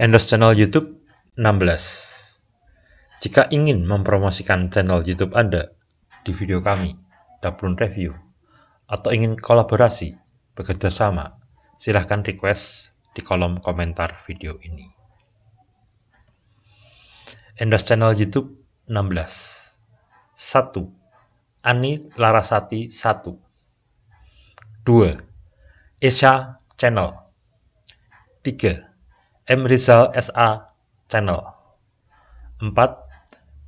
endorse channel YouTube 16. Jika ingin mempromosikan channel YouTube Anda di video kami, Dapurun Review, atau ingin kolaborasi, bekerja sama, silahkan request di kolom komentar video ini. Endorse channel YouTube 16. 1. Ani Larasati 1. 2. Esha Channel 3. M. Rizal SA Channel 4.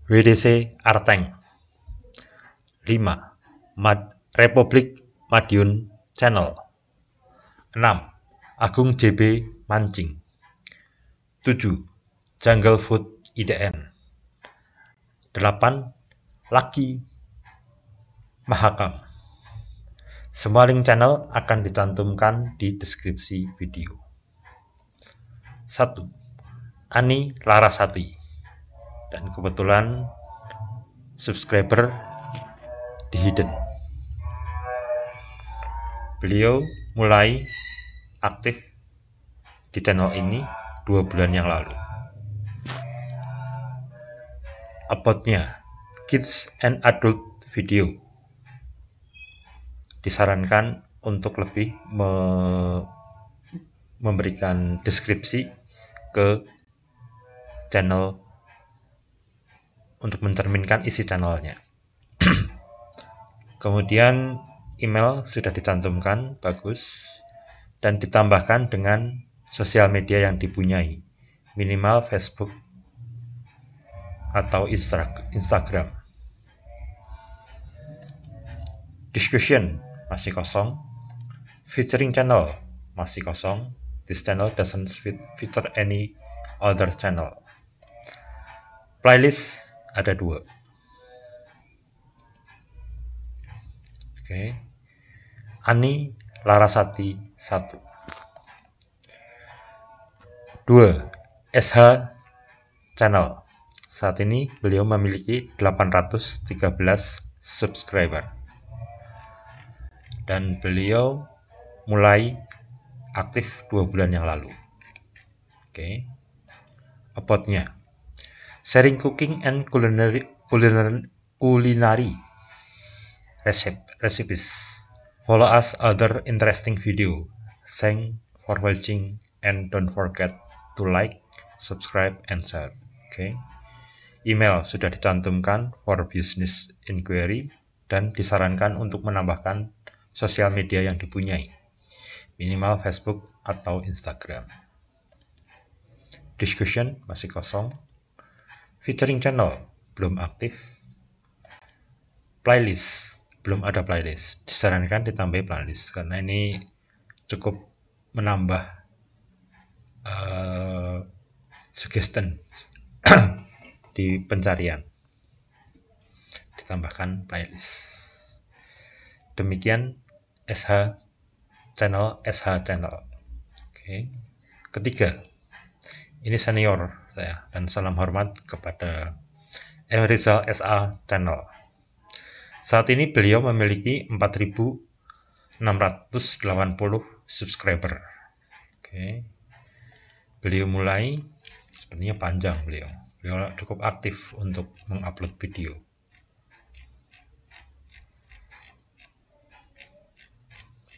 WDC Arteng 5. Mad Republik Madiun Channel 6. Agung JB Mancing 7. Jungle Food IDN 8. Laki Mahakam Semua link channel akan dicantumkan di deskripsi video satu Ani Larasati dan kebetulan subscriber di Hidden beliau mulai aktif di channel ini dua bulan yang lalu uploadnya kids and adult video disarankan untuk lebih memberikan deskripsi ke channel untuk mencerminkan isi channelnya. Kemudian email sudah dicantumkan, bagus, dan ditambahkan dengan sosial media yang dipunyai, minimal Facebook atau Instagram. Discussion masih kosong, featuring channel masih kosong, This channel doesn't feature any other channel. Playlist ada dua. Oke. Okay. Ani Larasati satu, dua SH channel. Saat ini beliau memiliki 813 subscriber. Dan beliau mulai aktif dua bulan yang lalu. Oke. Okay. apotnya Sharing cooking and culinary culinary, culinary recipe, recipes. Follow us other interesting video. thank for watching and don't forget to like, subscribe, and share. Oke. Okay. Email sudah dicantumkan for business inquiry dan disarankan untuk menambahkan sosial media yang dipunyai minimal Facebook atau Instagram. Discussion masih kosong. Featuring channel belum aktif. Playlist belum ada playlist. Disarankan ditambah playlist karena ini cukup menambah uh, suggestion di pencarian. Ditambahkan playlist. Demikian SH channel SH channel. Oke. Ketiga, ini senior saya dan salam hormat kepada M. Rizal SA channel. Saat ini beliau memiliki 4.680 subscriber. Oke. Beliau mulai sepertinya panjang beliau. Beliau cukup aktif untuk mengupload video.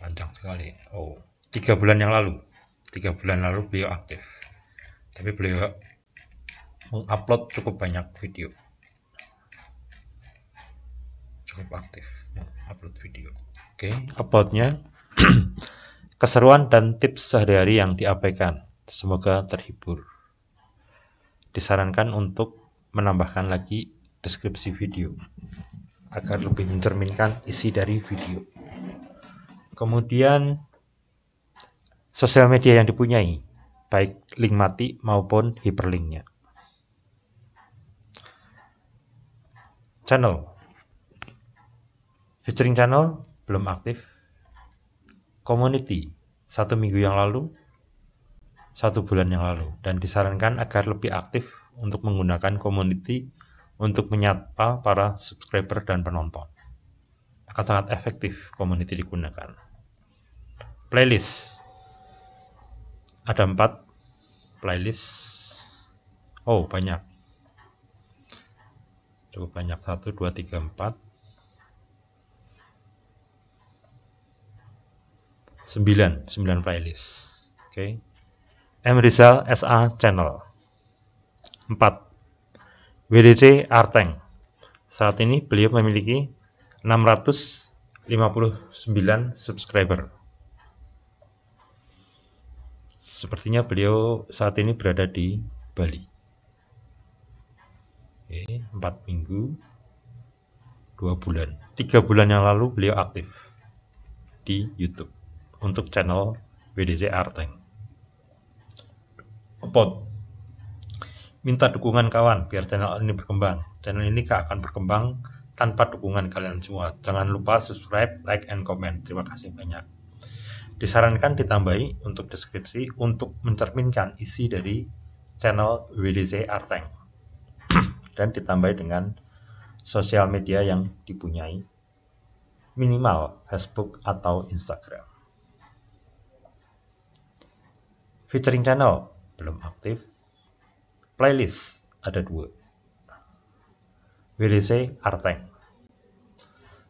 panjang sekali oh tiga bulan yang lalu tiga bulan lalu beliau aktif tapi beliau mengupload cukup banyak video cukup aktif upload video oke okay, uploadnya keseruan dan tips sehari-hari yang diabaikan semoga terhibur disarankan untuk menambahkan lagi deskripsi video agar lebih mencerminkan isi dari video kemudian sosial media yang dipunyai, baik link mati maupun hyperlinknya. Channel Featuring channel belum aktif. Community satu minggu yang lalu, satu bulan yang lalu, dan disarankan agar lebih aktif untuk menggunakan community untuk menyapa para subscriber dan penonton. Akan sangat efektif community digunakan playlist ada empat playlist oh banyak cukup banyak satu dua tiga empat sembilan sembilan playlist oke okay. M Rizal SA channel empat WDC Arteng saat ini beliau memiliki 659 subscriber Sepertinya beliau saat ini berada di Bali. Oke, 4 minggu, 2 bulan. 3 bulan yang lalu beliau aktif di YouTube untuk channel WDC Arteng. Pot. Minta dukungan kawan biar channel ini berkembang. Channel ini gak akan berkembang tanpa dukungan kalian semua. Jangan lupa subscribe, like, and comment. Terima kasih banyak. Disarankan ditambahi untuk deskripsi untuk mencerminkan isi dari channel WDC Arteng dan ditambahi dengan sosial media yang dipunyai minimal Facebook atau Instagram. Featuring channel belum aktif. Playlist ada dua. WDC Arteng.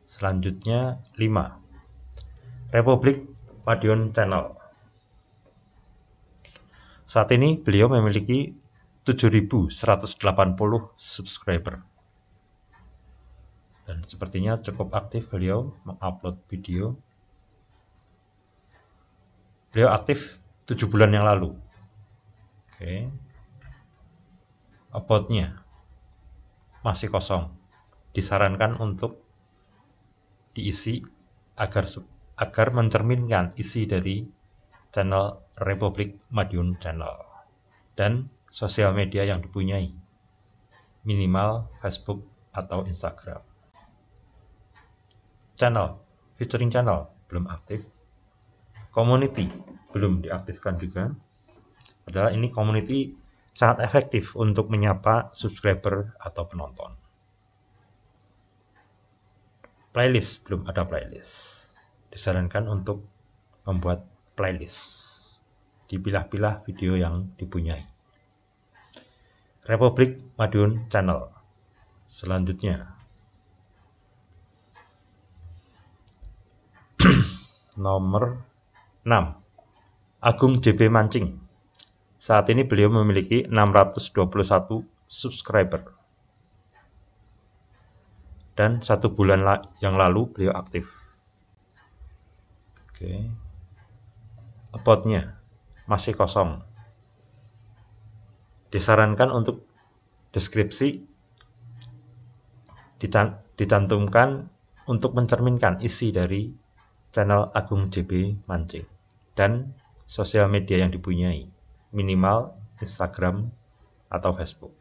Selanjutnya 5. Republik Madiun Channel. Saat ini beliau memiliki 7.180 subscriber. Dan sepertinya cukup aktif beliau mengupload video. Beliau aktif 7 bulan yang lalu. Oke. Okay. masih kosong. Disarankan untuk diisi agar agar mencerminkan isi dari channel Republik Madiun Channel dan sosial media yang dipunyai, minimal Facebook atau Instagram. Channel, featuring channel belum aktif, community belum diaktifkan juga. Padahal ini community sangat efektif untuk menyapa subscriber atau penonton. Playlist belum ada playlist disarankan untuk membuat playlist. Dipilah-pilah video yang dipunyai. Republik Madiun Channel. Selanjutnya. Nomor 6. Agung JB Mancing. Saat ini beliau memiliki 621 subscriber. Dan satu bulan yang lalu beliau aktif. Oke. Okay. masih kosong. Disarankan untuk deskripsi ditantumkan untuk mencerminkan isi dari channel Agung JB Mancing dan sosial media yang dipunyai, minimal Instagram atau Facebook.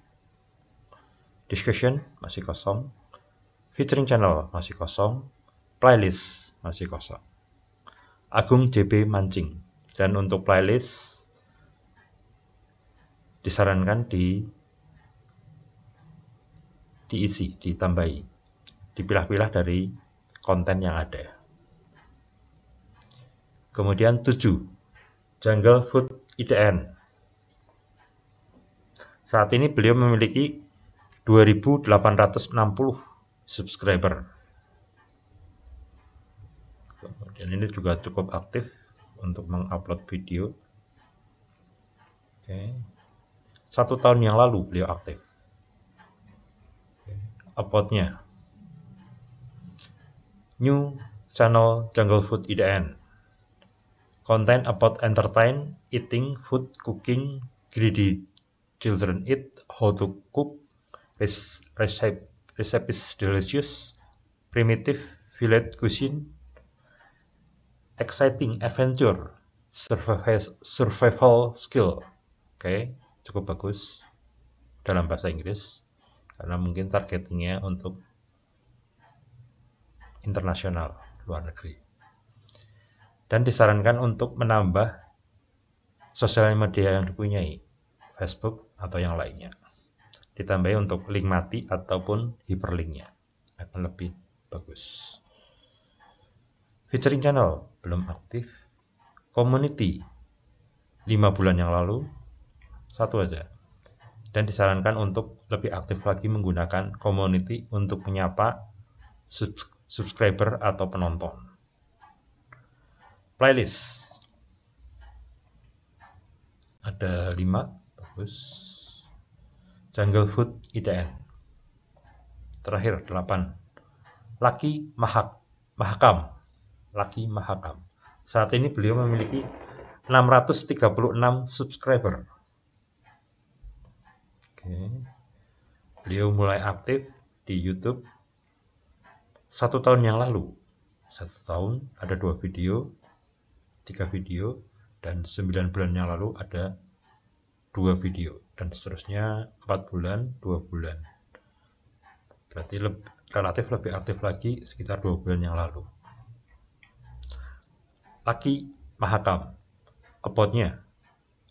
Discussion masih kosong, featuring channel masih kosong, playlist masih kosong. Agung JB Mancing. Dan untuk playlist disarankan di diisi, ditambahi, dipilah-pilah dari konten yang ada. Kemudian 7. Jungle Food ITN. Saat ini beliau memiliki 2860 subscriber dan ini juga cukup aktif untuk mengupload video oke okay. satu tahun yang lalu beliau aktif uploadnya new channel jungle food IDN content about entertain eating food cooking greedy children eat how to cook recipe, recipes delicious primitive village cuisine exciting adventure survival skill oke okay, cukup bagus dalam bahasa Inggris karena mungkin targetingnya untuk internasional luar negeri dan disarankan untuk menambah sosial media yang dipunyai Facebook atau yang lainnya ditambahi untuk link mati ataupun hyperlinknya akan lebih bagus featuring channel belum aktif community 5 bulan yang lalu satu aja dan disarankan untuk lebih aktif lagi menggunakan community untuk menyapa subs subscriber atau penonton playlist ada 5 bagus jungle food idn terakhir 8 laki mahak mahakam Laki Mahakam. Saat ini beliau memiliki 636 subscriber. Oke. Beliau mulai aktif di YouTube satu tahun yang lalu. Satu tahun ada dua video, tiga video, dan sembilan bulan yang lalu ada dua video, dan seterusnya empat bulan, dua bulan. Berarti lebih, relatif lebih aktif lagi sekitar dua bulan yang lalu. Laki Mahakam, Kepotnya,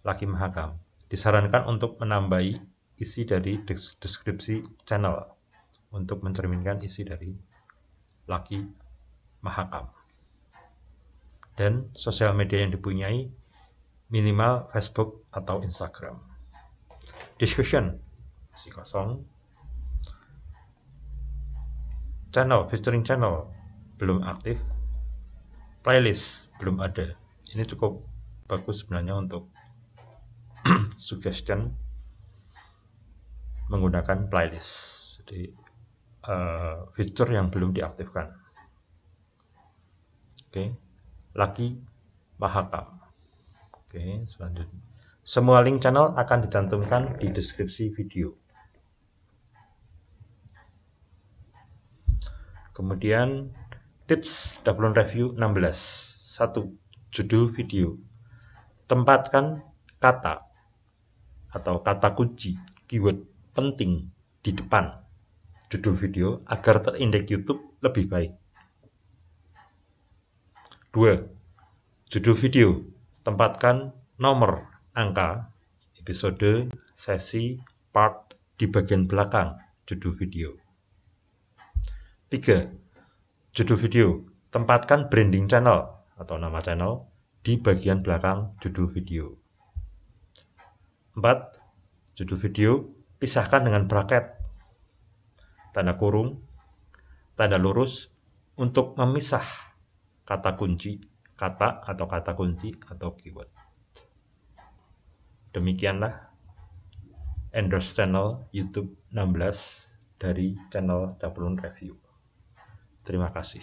Laki Mahakam. Disarankan untuk menambahi isi dari deskripsi channel untuk mencerminkan isi dari Laki Mahakam. Dan sosial media yang dipunyai minimal Facebook atau Instagram. Discussion si kosong. Channel featuring channel belum aktif playlist belum ada ini cukup bagus sebenarnya untuk suggestion menggunakan playlist jadi uh, fitur yang belum diaktifkan oke okay. lagi mahakam oke okay, selanjutnya semua link channel akan ditantumkan di deskripsi video kemudian Tips Double Review 16 1. Judul video Tempatkan kata atau kata kunci keyword penting di depan judul video agar terindeks YouTube lebih baik. 2. Judul video Tempatkan nomor angka episode sesi part di bagian belakang judul video. 3 Judul video, tempatkan branding channel atau nama channel di bagian belakang judul video. 4. Judul video pisahkan dengan bracket, tanda kurung, tanda lurus untuk memisah kata kunci, kata atau kata kunci atau keyword. Demikianlah endorse channel YouTube 16 dari channel Dapurun Review. Terima kasih.